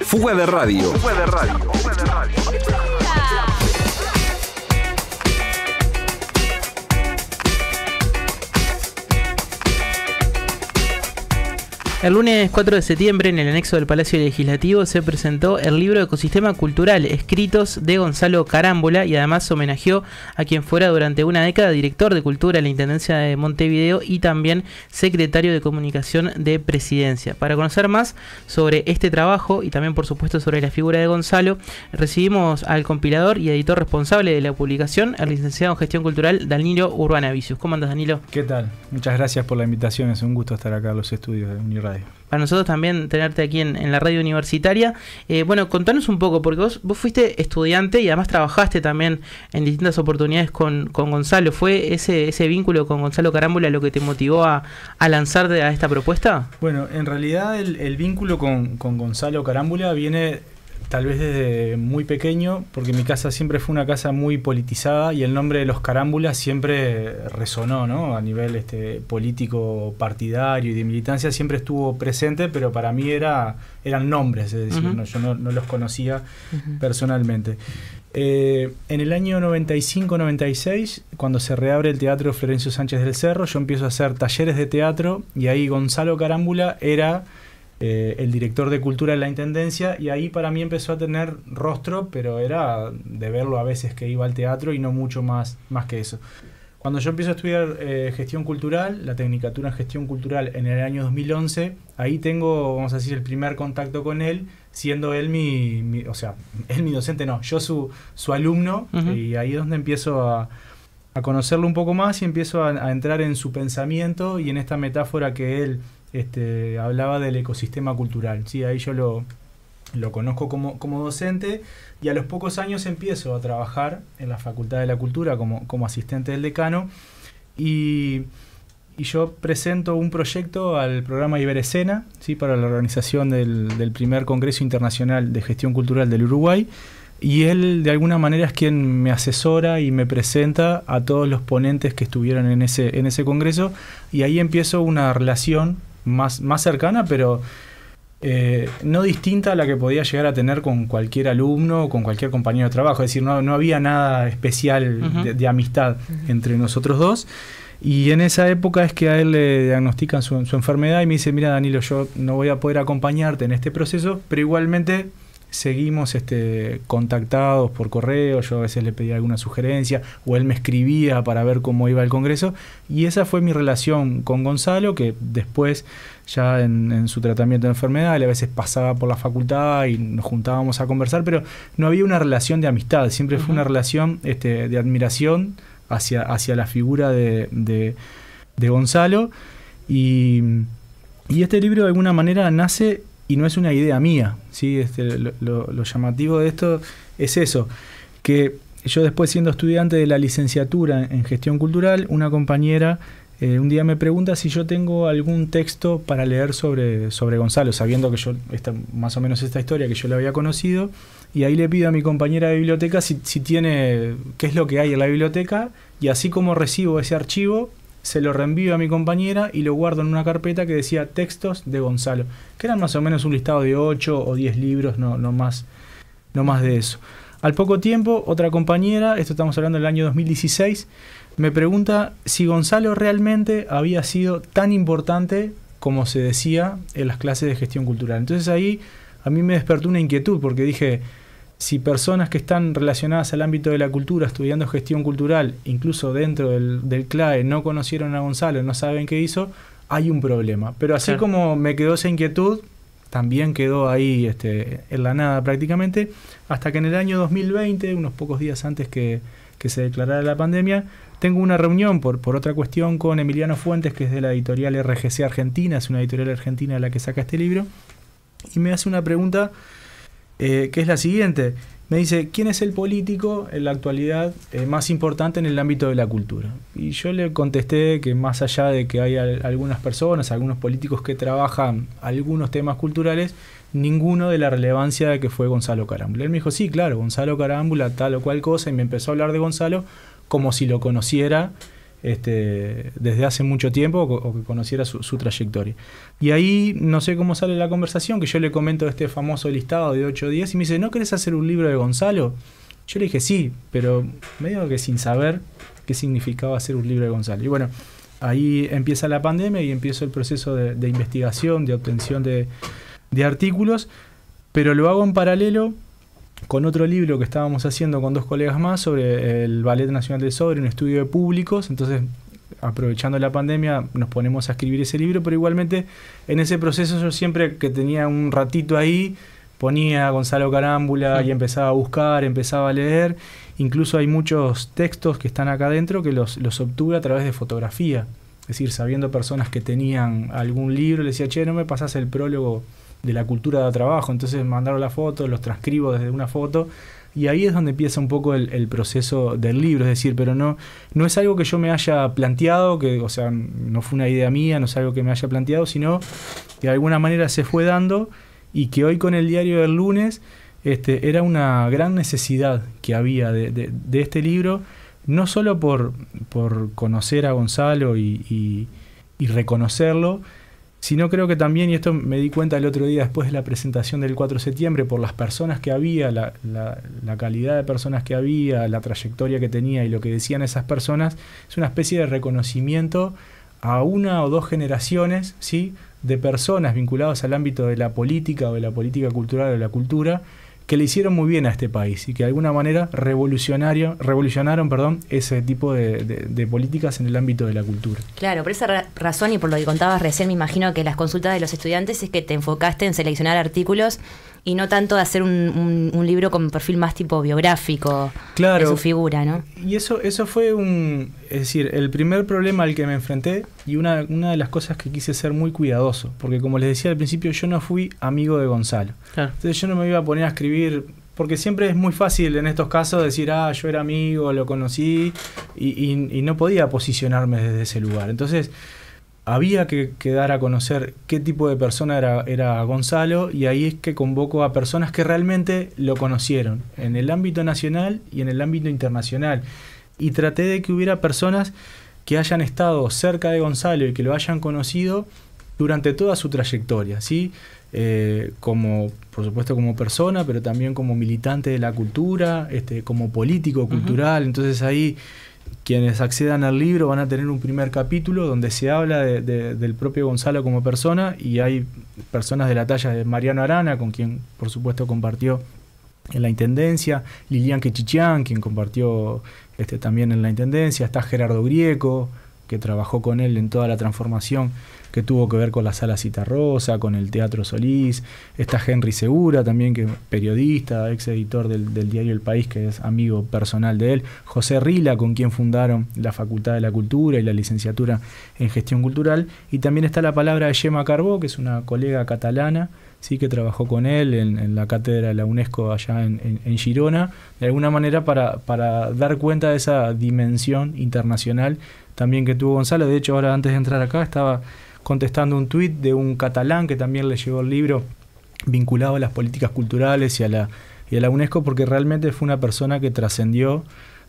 Fuga de radio. Fuga de radio. Fuga de radio. El lunes 4 de septiembre, en el anexo del Palacio Legislativo, se presentó el libro Ecosistema Cultural, escritos de Gonzalo Carámbola y además homenajeó a quien fuera durante una década director de cultura en la Intendencia de Montevideo y también secretario de Comunicación de Presidencia. Para conocer más sobre este trabajo y también, por supuesto, sobre la figura de Gonzalo, recibimos al compilador y editor responsable de la publicación, el licenciado en Gestión Cultural, Danilo Urbanavicius. ¿Cómo andas, Danilo? ¿Qué tal? Muchas gracias por la invitación, es un gusto estar acá en los estudios de Universidad. Para nosotros también tenerte aquí en, la radio universitaria. Eh, bueno, contanos un poco, porque vos, fuiste estudiante y además trabajaste también en distintas oportunidades con, Gonzalo. ¿Fue ese, ese vínculo con Gonzalo Carámbula lo que te motivó a, lanzarte a esta propuesta? Bueno, en realidad el, vínculo con, con Gonzalo Carámbula viene tal vez desde muy pequeño, porque mi casa siempre fue una casa muy politizada y el nombre de los carámbulas siempre resonó, ¿no? A nivel este, político, partidario y de militancia siempre estuvo presente, pero para mí era, eran nombres, es decir, yo no, los conocía personalmente. Eh, en el año 95-96, cuando se reabre el Teatro Florencio Sánchez del Cerro, yo empiezo a hacer talleres de teatro y ahí Gonzalo Carámbula era eh, el director de cultura en la Intendencia y ahí para mí empezó a tener rostro, pero era de verlo a veces que iba al teatro y no mucho más, más que eso. Cuando yo empiezo a estudiar eh, gestión cultural, la tecnicatura en gestión cultural en el año 2011, ahí tengo, vamos a decir, el primer contacto con él, siendo él mi, o sea, él mi docente, no, yo su, su alumno, y ahí es donde empiezo a, a, conocerlo un poco más y empiezo a entrar en su pensamiento y en esta metáfora que él este, hablaba del ecosistema cultural. Sí, ahí yo lo, conozco como, docente y a los pocos años empiezo a trabajar en la Facultad de la Cultura como, asistente del decano y, yo presento un proyecto al programa Iberescena ¿sí? para la organización del, primer Congreso Internacional de Gestión Cultural del Uruguay y él de alguna manera es quien me asesora y me presenta a todos los ponentes que estuvieron en ese, en ese congreso y ahí empiezo una relación más, cercana, pero eh, no distinta a la que podía llegar a tener con cualquier alumno o con cualquier compañero de trabajo. Es decir, no, no había nada especial de, amistad entre nosotros dos. Y en esa época es que a él le diagnostican su, su enfermedad y me dice, mira Danilo, yo no voy a poder acompañarte en este proceso, pero igualmente seguimos este, contactados por correo, yo a veces le pedía alguna sugerencia o él me escribía para ver cómo iba el Congreso y esa fue mi relación con Gonzalo que después ya en, su tratamiento de enfermedad él a veces pasaba por la facultad y nos juntábamos a conversar, pero no había una relación de amistad, siempre fue una relación este, de admiración hacia, hacia la figura de, de, Gonzalo y... Y este libro de alguna manera nace y no es una idea mía. ¿sí? Este, lo, llamativo de esto es eso, que yo después siendo estudiante de la licenciatura en gestión cultural, una compañera eh, un día me pregunta si yo tengo algún texto para leer sobre, sobre Gonzalo, sabiendo que yo, esta, más o menos esta historia que yo la había conocido, y ahí le pido a mi compañera de biblioteca si, si tiene, qué es lo que hay en la biblioteca, y así como recibo ese archivo, se lo reenvío a mi compañera y lo guardo en una carpeta que decía textos de Gonzalo, que eran más o menos un listado de 8 o 10 libros, no, no, más, no más de eso. Al poco tiempo, otra compañera, esto estamos hablando del año 2016, me pregunta si Gonzalo realmente había sido tan importante como se decía en las clases de gestión cultural. Entonces ahí a mí me despertó una inquietud porque dije, si personas que están relacionadas al ámbito de la cultura, estudiando gestión cultural, incluso dentro del, CLAE, no conocieron a Gonzalo, no saben qué hizo, hay un problema. Pero así como me quedó esa inquietud, también quedó ahí este, en la nada prácticamente, hasta que en el año 2020, unos pocos días antes que, se declarara la pandemia, tengo una reunión por, por, otra cuestión con Emiliano Fuentes, que es de la editorial RGC Argentina, es una editorial argentina la que saca este libro, y me hace una pregunta eh, que es la siguiente. Me dice, ¿quién es el político en la actualidad eh, más importante en el ámbito de la cultura? Y yo le contesté que más allá de que hay algunas personas, algunos políticos que trabajan algunos temas culturales, ninguno de la relevancia de que fue Gonzalo Carambula Él me dijo, sí, claro, Gonzalo Carambula tal o cual cosa, y me empezó a hablar de Gonzalo como si lo conociera este, desde hace mucho tiempo o, que conociera su, trayectoria. Y ahí no sé cómo sale la conversación, que yo le comento este famoso listado de 8 días y me dice, ¿no querés hacer un libro de Gonzalo? Yo le dije sí, pero medio que sin saber qué significaba hacer un libro de Gonzalo. Y bueno, ahí empieza la pandemia y empiezo el proceso de, investigación, de obtención de, de artículos, pero lo hago en paralelo con otro libro que estábamos haciendo con dos colegas más sobre el Ballet Nacional del Sobre, un estudio de públicos. Entonces, aprovechando la pandemia, nos ponemos a escribir ese libro, pero igualmente en ese proceso yo siempre que tenía un ratito ahí, ponía a Gonzalo Carámbula y empezaba a buscar, empezaba a leer. Incluso hay muchos textos que están acá adentro que los, los obtuve a través de fotografía. Es decir, sabiendo personas que tenían algún libro, le decía, che, no me pasas el prólogo de la cultura de trabajo. Entonces mandaron la foto, los transcribo desde una foto. Y ahí es donde empieza un poco el, proceso del libro, es decir, pero no, no es algo que yo me haya planteado, que, o sea, no fue una idea mía, no es algo que me haya planteado, sino que de alguna manera se fue dando y que hoy con el diario del lunes este, era una gran necesidad que había de, este libro, no solo por, por conocer a Gonzalo y, y reconocerlo, sino creo que también, y esto me di cuenta el otro día después de la presentación del 4 de septiembre, por las personas que había, la, la, la, calidad de personas que había, la trayectoria que tenía y lo que decían esas personas, es una especie de reconocimiento a una o dos generaciones ¿sí? de personas vinculadas al ámbito de la política o de la política cultural o de la cultura que le hicieron muy bien a este país y que de alguna manera revolucionario, revolucionaron perdón, ese tipo de, políticas en el ámbito de la cultura. Claro, por esa razón y por lo que contabas recién, me imagino que las consultas de los estudiantes es que te enfocaste en seleccionar artículos y no tanto de hacer un, libro con perfil más tipo biográfico de su figura, ¿no? Y eso, eso fue un, es decir, el primer problema al que me enfrenté y una, de las cosas que quise ser muy cuidadoso, porque como les decía al principio, yo no fui amigo de Gonzalo. Entonces yo no me iba a poner a escribir porque siempre es muy fácil en estos casos decir, ah, yo era amigo, lo conocí, y, y, no podía posicionarme desde ese lugar. Entonces, había que, quedar dar a conocer qué tipo de persona era, Gonzalo y ahí es que convoco a personas que realmente lo conocieron en el ámbito nacional y en el ámbito internacional. Y traté de que hubiera personas que hayan estado cerca de Gonzalo y que lo hayan conocido durante toda su trayectoria, ¿sí? Eh, como, por supuesto, como persona, pero también como militante de la cultura, este, como político cultural. Entonces ahí quienes accedan al libro van a tener un primer capítulo donde se habla del propio Gonzalo como persona y hay personas de la talla de Mariano Arana, con quien por supuesto compartió en la Intendencia, Lilian Quechichán, quien compartió este, también en la Intendencia, está Gerardo Grieco, que trabajó con él en toda la transformación que tuvo que ver con la sala Citarrosa, con el Teatro Solís, está Henry Segura también, que es periodista, ex editor del, del, diario El País, que es amigo personal de él, José Rila, con quien fundaron la Facultad de la Cultura y la licenciatura en Gestión Cultural, y también está la palabra de Gemma Carbó, que es una colega catalana, sí que trabajó con él en, la cátedra de la UNESCO allá en, Girona, de alguna manera para, dar cuenta de esa dimensión internacional también que tuvo Gonzalo. De hecho, ahora antes de entrar acá estaba contestando un tuit de un catalán que también le llegó el libro vinculado a las políticas culturales y y a la UNESCO, porque realmente fue una persona que trascendió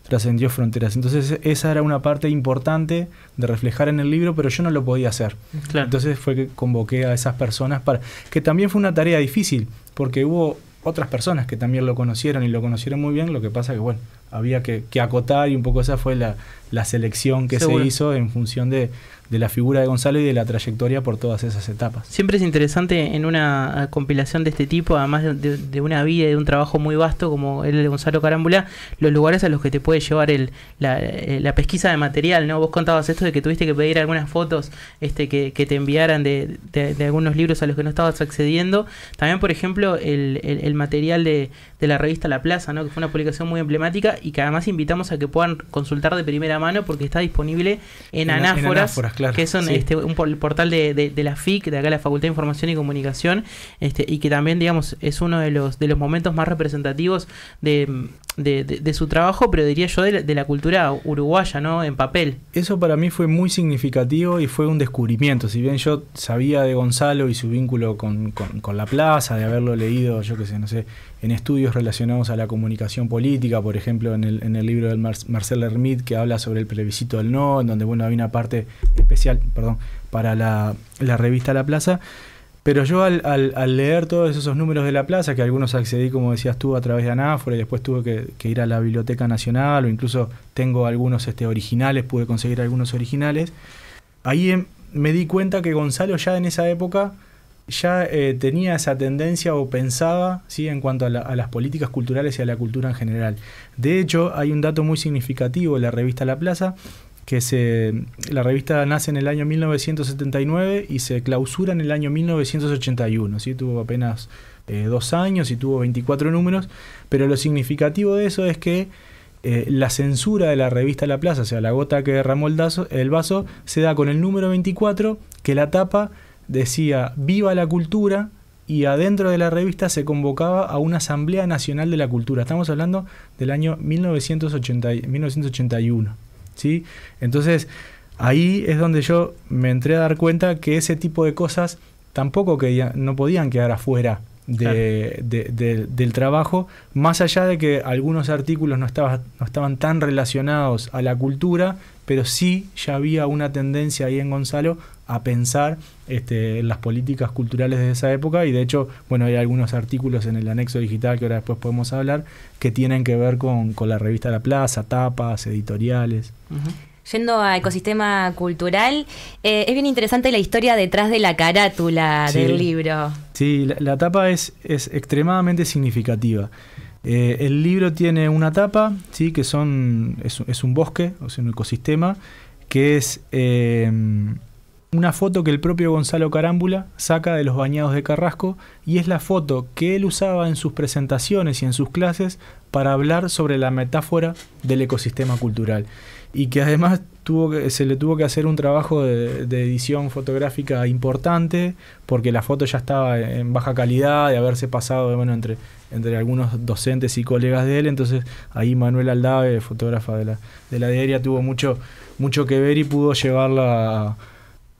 trascendió fronteras. Entonces esa era una parte importante de reflejar en el libro, pero yo no lo podía hacer. Entonces fue que convoqué a esas personas para... que también fue una tarea difícil, porque hubo otras personas que también lo conocieron y lo conocieron muy bien, lo que pasa que, bueno, había que, acotar y un poco esa fue la, selección que se hizo en función de, de la figura de Gonzalo y de la trayectoria por todas esas etapas. Siempre es interesante en una compilación de este tipo, además de, una vida y de un trabajo muy vasto como el de Gonzalo Carambula, los lugares a los que te puede llevar eh, la, pesquisa de material, ¿no? Vos contabas esto de que tuviste que pedir algunas fotos este, que, te enviaran de, algunos libros a los que no estabas accediendo. También, por ejemplo, el material de, de la revista La Plaza, ¿no? que fue una publicación muy emblemática y que además invitamos a que puedan consultar de primera mano porque está disponible en, Anáforas, que son un, el este, portal de, la FIC, de acá la Facultad de Información y Comunicación, este, y que también, digamos, es uno de los, de los momentos más representativos de de, su trabajo, pero diría yo de la, cultura uruguaya, ¿no? En papel. Eso para mí fue muy significativo y fue un descubrimiento. Si bien yo sabía de Gonzalo y su vínculo con, la plaza, de haberlo leído, yo qué sé, no sé, en estudios relacionados a la comunicación política, por ejemplo, en el, en el libro de Marcel Hermit que habla sobre el plebiscito del no, en donde, bueno, había una parte especial, perdón, para la, la revista La Plaza. Pero yo al, leer todos esos números de la plaza, que algunos accedí, como decías tú, a través de Anáfora y después tuve que, ir a la Biblioteca Nacional o incluso tengo algunos este, originales, pude conseguir algunos originales, ahí em, me di cuenta que Gonzalo ya en esa época ya eh, tenía esa tendencia o pensaba ¿sí? en cuanto a, a las políticas culturales y a la cultura en general. De hecho, hay un dato muy significativo en la revista La Plaza que se, la revista nace en el año 1979 y se clausura en el año 1981, ¿sí? tuvo apenas eh, dos años y tuvo 24 números, pero lo significativo de eso es que eh, la censura de la revista La Plaza, o sea, la gota que derramó el, vaso, se da con el número 24, que la tapa decía Viva la cultura, y adentro de la revista se convocaba a una Asamblea Nacional de la Cultura. Estamos hablando del año 1980, 1981. ¿sí? Entonces, ahí es donde yo me entré a dar cuenta que ese tipo de cosas tampoco que no podían quedar afuera del trabajo, más allá de que algunos artículos no estaban tan relacionados a la cultura, pero sí ya había una tendencia ahí en Gonzalo a pensar este, las políticas culturales de esa época y de hecho, bueno, hay algunos artículos en el anexo digital que ahora después podemos hablar que tienen que ver con, la revista La Plaza, tapas, editoriales. Yendo a ecosistema cultural, eh, es bien interesante la historia detrás de la carátula del libro. Sí, la, tapa es, es, extremadamente significativa. Eh, el libro tiene una tapa, sí, que son es, un bosque, o sea, un ecosistema, que es eh, una foto que el propio Gonzalo Carámbula saca de los bañados de Carrasco y es la foto que él usaba en sus presentaciones y en sus clases para hablar sobre la metáfora del ecosistema cultural. Y que además se le tuvo que hacer un trabajo de, edición fotográfica importante porque la foto ya estaba en baja calidad de haberse pasado bueno, entre, entre algunos docentes y colegas de él. Entonces ahí Manuel Aldave, fotógrafa de la, de la diaria, tuvo mucho, mucho que ver y pudo llevarla a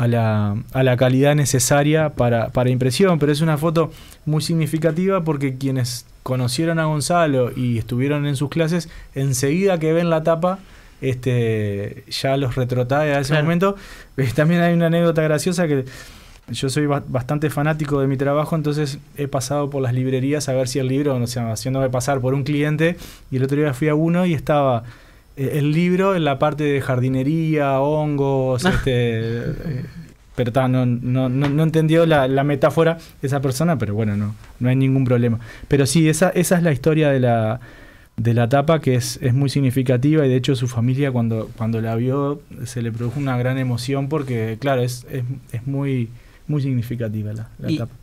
a la, a la calidad necesaria para, para, impresión, pero es una foto muy significativa porque quienes conocieron a Gonzalo y estuvieron en sus clases, enseguida que ven la tapa, este, ya los retrotae a ese momento. Eh, también hay una anécdota graciosa que yo soy bastante fanático de mi trabajo, entonces he pasado por las librerías a ver si el libro, no sea, haciéndome pasar por un cliente, y el otro día fui a uno y estaba eh, el libro en la parte de jardinería, hongos, este, eh, pero no, no, entendió la, la, metáfora esa persona, pero bueno, no, no hay ningún problema. Pero sí, esa, esa es la historia de la, de la tapa que es, es, muy significativa y de hecho su familia cuando, cuando la vio se le produjo una gran emoción porque, claro, es, es, es muy muy significativa la,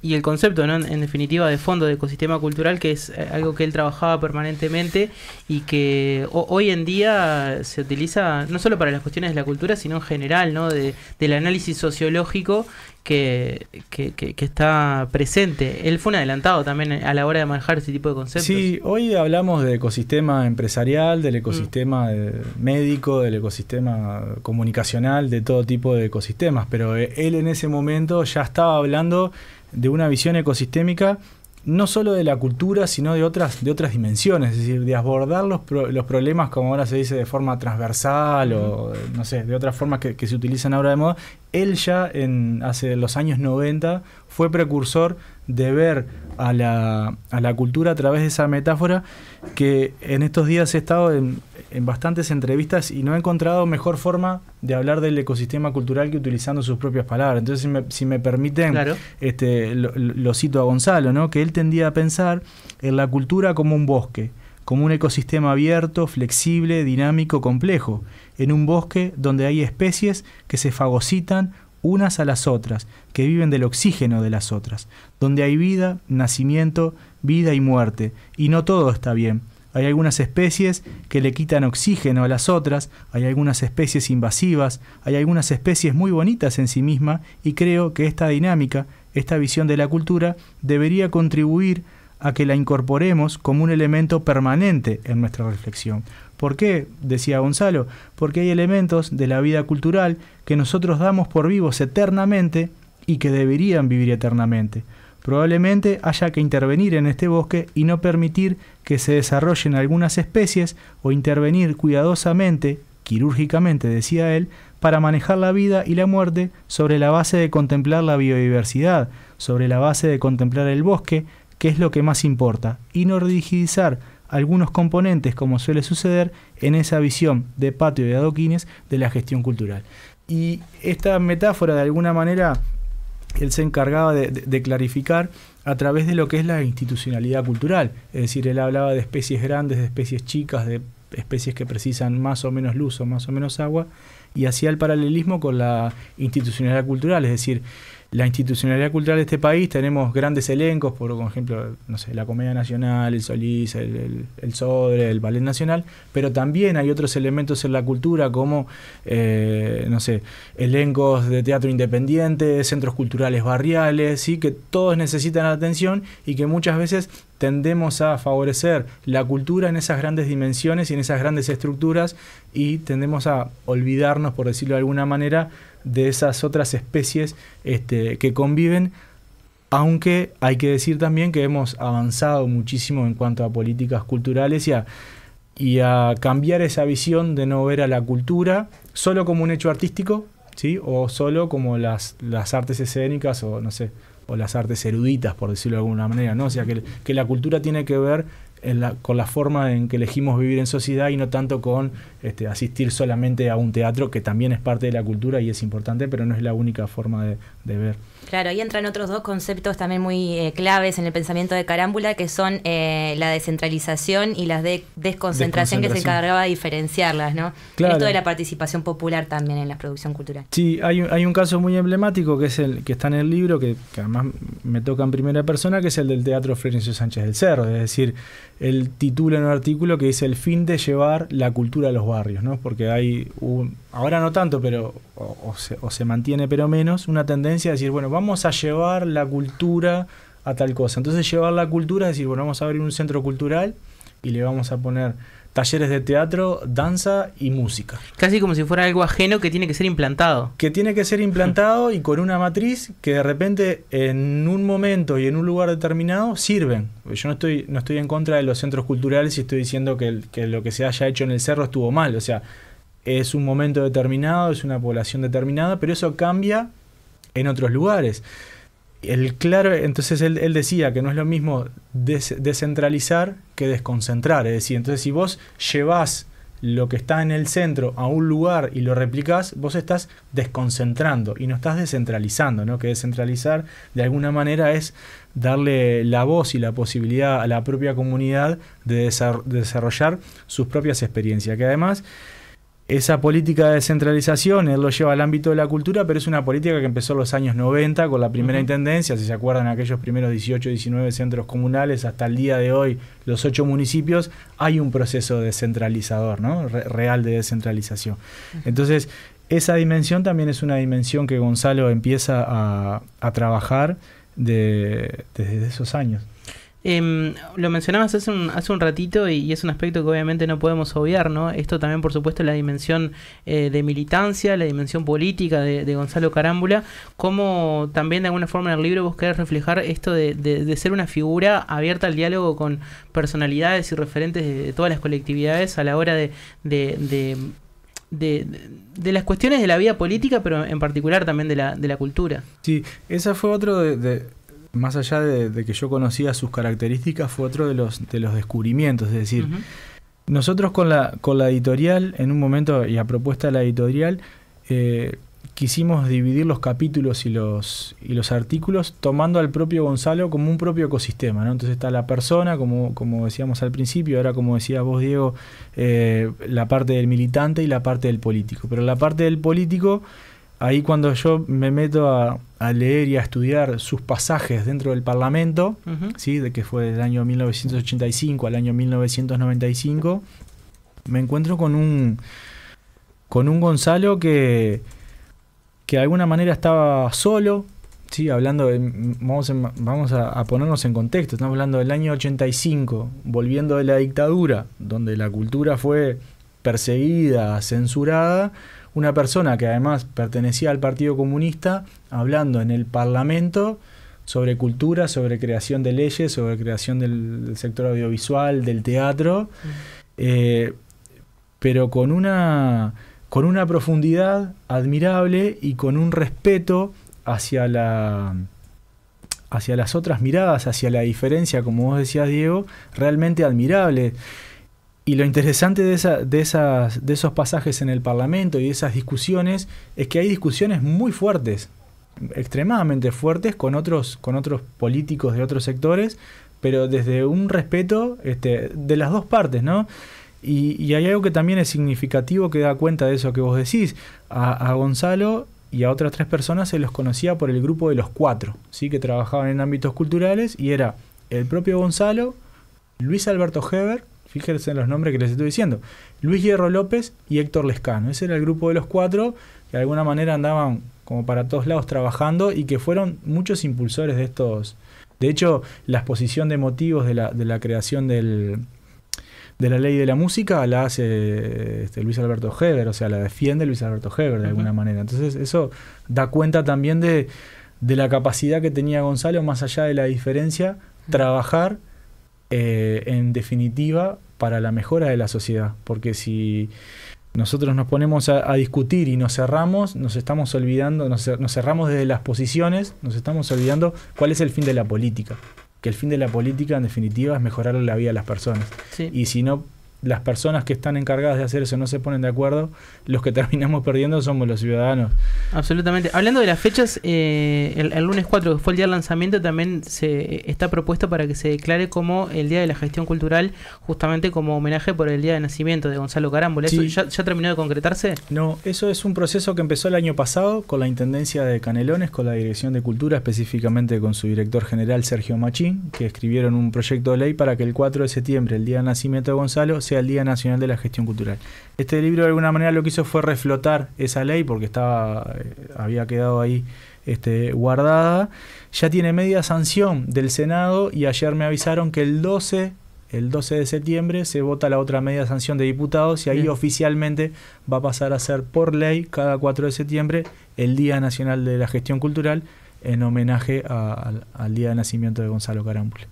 y, el concepto, en, definitiva, de fondo de ecosistema cultural, que es eh, algo que él trabajaba permanentemente y que hoy en día se utiliza no solo para las cuestiones de la cultura, sino en general, ¿no? De, del análisis sociológico que, está presente. Él fue un adelantado también a la hora de manejar ese tipo de conceptos. Sí, hoy hablamos de ecosistema empresarial, del mm. ecosistema eh, médico, del ecosistema comunicacional, de todo tipo de ecosistemas, pero eh, él en ese momento ya estaba hablando de una visión ecosistémica no solo de la cultura, sino de otras, de otras dimensiones, es decir, de abordar los, los problemas, como ahora se dice, de forma transversal o, no sé, de otras formas que se utilizan ahora de moda, él ya en, hace los años 90 fue precursor de ver a la, cultura a través de esa metáfora que en estos días he estado en, en, bastantes entrevistas y no he encontrado mejor forma de hablar del ecosistema cultural que utilizando sus propias palabras. Entonces, si me, permiten, este, lo, lo, cito a Gonzalo, ¿no? que él tendía a pensar en la cultura como un bosque como un ecosistema abierto, flexible, dinámico, complejo, en un bosque donde hay especies que se fagocitan unas a las otras, que viven del oxígeno de las otras, donde hay vida, nacimiento, vida y muerte, y no todo está bien. Hay algunas especies que le quitan oxígeno a las otras, hay algunas especies invasivas, hay algunas especies muy bonitas en sí misma y creo que esta dinámica, esta visión de la cultura, debería contribuir a que la incorporemos como un elemento permanente en nuestra reflexión. ¿Por qué? decía Gonzalo, porque hay elementos de la vida cultural que nosotros damos por vivos eternamente y que deberían vivir eternamente. Probablemente haya que intervenir en este bosque y no permitir que se desarrollen algunas especies o intervenir cuidadosamente, quirúrgicamente, decía él, para manejar la vida y la muerte sobre la base de contemplar la biodiversidad, sobre la base de contemplar el bosque qué es lo que más importa, y no rigidizar algunos componentes como suele suceder en esa visión de patio de adoquines de la gestión cultural. Y esta metáfora de alguna manera él se encargaba de, de, clarificar a través de lo que es la institucionalidad cultural. Es decir, él hablaba de especies grandes, de especies chicas, de especies que precisan más o menos luz o más o menos agua, y hacía el paralelismo con la institucionalidad cultural. Es decir, la institucionalidad cultural de este país, tenemos grandes elencos, por, ejemplo, no sé, la Comedia Nacional, el Solís, el, el, el Sodre, el Ballet Nacional, pero también hay otros elementos en la cultura como, eh, no sé, elencos de teatro independiente, centros culturales barriales, ¿sí? que todos necesitan atención y que muchas veces tendemos a favorecer la cultura en esas grandes dimensiones y en esas grandes estructuras y tendemos a olvidarnos, por decirlo de alguna manera, de esas otras especies este, que conviven, aunque hay que decir también que hemos avanzado muchísimo en cuanto a políticas culturales y a, y a cambiar esa visión de no ver a la cultura solo como un hecho artístico, ¿sí? o solo como las, artes escénicas o no sé, o las artes eruditas, por decirlo de alguna manera, ¿no? O sea, que la cultura tiene que ver con la forma en que elegimos vivir en sociedad y no tanto con este, asistir solamente a un teatro, que también es parte de la cultura y es importante, pero no es la única forma de, ver. Claro, ahí entran otros dos conceptos también muy eh, claves en el pensamiento de Carámbula, que son eh, la descentralización y la de desconcentración, que se encargaba de diferenciarlas, ¿no? Claro. Esto de la participación popular también en la producción cultural. Sí, hay, hay un caso muy emblemático que es el que está en el libro, que, además me toca en primera persona, que es el del Teatro Florencio Sánchez del Cerro, es decir, el título en un artículo que dice el fin de llevar la cultura a los barrios, ¿no? Porque hay, ahora no tanto, pero o, se, mantiene pero menos, una tendencia a decir, bueno, vamos a llevar la cultura a tal cosa. Entonces llevar la cultura es decir, bueno, vamos a abrir un centro cultural y le vamos a poner talleres de teatro, danza y música. Casi como si fuera algo ajeno que tiene que ser implantado. Que tiene que ser implantado y con una matriz que de repente en un momento y en un lugar determinado sirven. Yo no estoy, no estoy en contra de los centros culturales y estoy diciendo que, que lo que se haya hecho en el cerro estuvo mal. O sea, es un momento determinado, es una población determinada, pero eso cambia en otros lugares el claro, entonces él, decía que no es lo mismo descentralizar que desconcentrar. Es decir, entonces si vos llevas lo que está en el centro a un lugar y lo replicas, vos estás desconcentrando y no estás descentralizando, ¿no? Que descentralizar de alguna manera es darle la voz y la posibilidad a la propia comunidad de, desarrollar sus propias experiencias. Que además esa política de descentralización, él lo lleva al ámbito de la cultura, pero es una política que empezó en los años 90 con la primera intendencia, si se acuerdan aquellos primeros 18, 19 centros comunales, hasta el día de hoy los ocho municipios, hay un proceso descentralizador, ¿no? real de descentralización. Entonces, esa dimensión también es una dimensión que Gonzalo empieza a, trabajar desde esos años. Em, lo mencionabas hace un, hace un ratito y, es un aspecto que obviamente no podemos obviar, ¿no? Esto también, por supuesto, la dimensión eh, de militancia, la dimensión política de, Gonzalo Carámbula, como también de alguna forma en el libro vos querés reflejar esto de, ser una figura abierta al diálogo con personalidades y referentes de, todas las colectividades a la hora de de, las cuestiones de la vida política, pero en particular también de la, de la cultura. Sí, esa fue otro de, más allá de, que yo conocía sus características, fue otro de los, de los descubrimientos. Es decir, nosotros con la, con la editorial, en un momento y a propuesta de la editorial, eh, quisimos dividir los capítulos y los, y los artículos tomando al propio Gonzalo como un propio ecosistema. ¿no? Entonces está la persona, como, como decíamos al principio, ahora como decías vos, Diego, eh, la parte del militante y la parte del político. Pero la parte del político ahí cuando yo me meto a, leer y a estudiar sus pasajes dentro del Parlamento, ¿sí? de que fue del año 1985 al año 1995, me encuentro con un, con un Gonzalo que, que de alguna manera estaba solo. Sí, hablando, vamos, a, a ponernos en contexto, estamos hablando del año 85, volviendo de la dictadura, donde la cultura fue perseguida, censurada, una persona que además pertenecía al Partido Comunista hablando en el Parlamento sobre cultura, sobre creación de leyes, sobre creación del, sector audiovisual, del teatro, mm. eh, pero con una, con una profundidad admirable y con un respeto hacia la hacia las otras miradas, hacia la diferencia, como vos decías Diego, realmente admirable. Y lo interesante de, de, esas, de esos pasajes en el Parlamento y de esas discusiones es que hay discusiones muy fuertes, extremadamente fuertes con otros, con otros políticos de otros sectores, pero desde un respeto este, de las dos partes, ¿no? Y, hay algo que también es significativo que da cuenta de eso que vos decís. A, Gonzalo y a otras tres personas se los conocía por el grupo de los cuatro, ¿sí? que trabajaban en ámbitos culturales, y era el propio Gonzalo, Luis Alberto Heber, Fíjense en los nombres que les estoy diciendo. Luis Hierro López y Héctor Lescano. Ese era el grupo de los cuatro que de alguna manera andaban como para todos lados trabajando y que fueron muchos impulsores de estos. De hecho, la exposición de motivos de la, creación de la ley de la música la hace este, Luis Alberto Heber, o sea, la defiende Luis Alberto Heber de alguna manera. Entonces, eso da cuenta también de, la capacidad que tenía Gonzalo, más allá de la diferencia, trabajar eh, en definitiva, para la mejora de la sociedad. Porque si nosotros nos ponemos a, discutir y nos cerramos, nos estamos olvidando, nos, cerramos desde las posiciones, nos estamos olvidando cuál es el fin de la política. Que el fin de la política, en definitiva, es mejorar la vida de las personas. Y si no las personas que están encargadas de hacer eso no se ponen de acuerdo, los que terminamos perdiendo somos los ciudadanos. Absolutamente. Hablando de las fechas, eh, el, lunes 4, que fue el día de lanzamiento, también se está propuesto para que se declare como el Día de la Gestión Cultural, justamente como homenaje por el Día de Nacimiento de Gonzalo Carámbula. ¿Eso ya, ya, terminó de concretarse? No, eso es un proceso que empezó el año pasado con la Intendencia de Canelones, con la Dirección de Cultura, específicamente con su director general Sergio Machín, que escribieron un proyecto de ley para que el 4 de septiembre, el Día de Nacimiento de Gonzalo, sea Día Nacional de la Gestión Cultural. Este libro de alguna manera lo que hizo fue reflotar esa ley porque estaba, eh, había quedado ahí este, guardada. Ya tiene media sanción del Senado y ayer me avisaron que el 12 el 12 de septiembre se vota la otra media sanción de diputados y ahí oficialmente va a pasar a ser por ley cada 4 de septiembre el Día Nacional de la Gestión Cultural en homenaje al, día de nacimiento de Gonzalo Carámbula.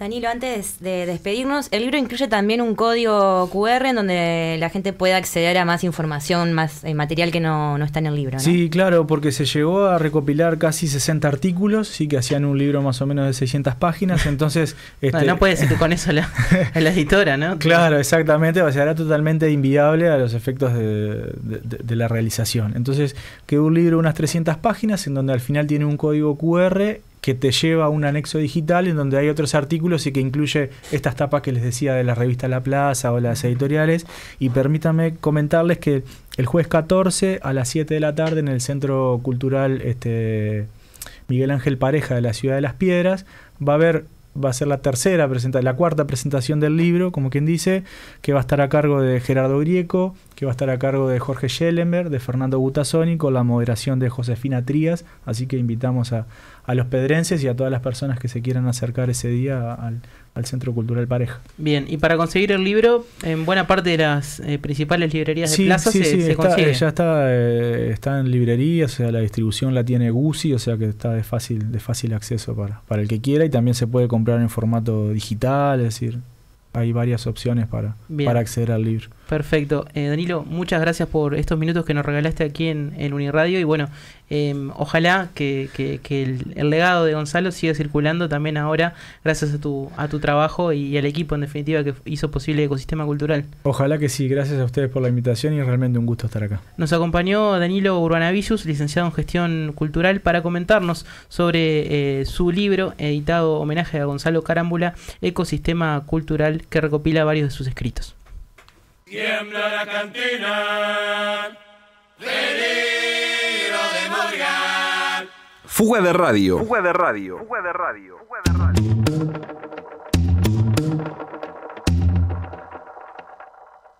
Danilo, antes de despedirnos, el libro incluye también un código QR en donde la gente pueda acceder a más información, más eh, material que no, está en el libro. ¿no? Sí, claro, porque se llegó a recopilar casi 60 artículos, sí que hacían un libro más o menos de 600 páginas, entonces... no, este, puede ser que con eso la, la editora, ¿no? Claro, exactamente, o sea, era totalmente inviable a los efectos de, de la realización. Entonces quedó un libro de unas 300 páginas en donde al final tiene un código QR que te lleva a un anexo digital en donde hay otros artículos y que incluye estas tapas que les decía de la revista La Plaza o las editoriales. Y permítanme comentarles que el jueves 14 a las 7 de la tarde en el Centro Cultural este, Miguel Ángel Pareja de la Ciudad de las Piedras va a haber va a ser la tercera presentación, la cuarta presentación del libro, como quien dice, que va a estar a cargo de Gerardo Grieco, que va a estar a cargo de Jorge Schellenberg, de Fernando y con la moderación de Josefina Trías, así que invitamos a, a los pedrenses y a todas las personas que se quieran acercar ese día al, Centro Cultural Pareja. Bien, y para conseguir el libro, en buena parte de las eh, principales librerías de plaza se, Ya está, eh, está en librerías, o sea, la distribución la tiene Gucci, o sea que está de fácil, de fácil acceso para, para el que quiera y también se puede comprar en formato digital, es decir, hay varias opciones para acceder al libro. Perfecto. Eh, Danilo, muchas gracias por estos minutos que nos regalaste aquí en, en Uniradio y bueno, em, ojalá que, el, legado de Gonzalo siga circulando también ahora gracias a tu, a tu trabajo y al equipo en definitiva que hizo posible ecosistema cultural. Ojalá que sí, gracias a ustedes por la invitación y realmente un gusto estar acá. Nos acompañó Danilo Urbanavillos, licenciado en gestión cultural, para comentarnos sobre eh, su libro editado homenaje a Gonzalo Carambula, Ecosistema Cultural, que recopila varios de sus escritos. Tiembla la cantina. Peligro de Morgan. Fuga de radio. Fuga de radio. Fuga de radio. Fuga de radio.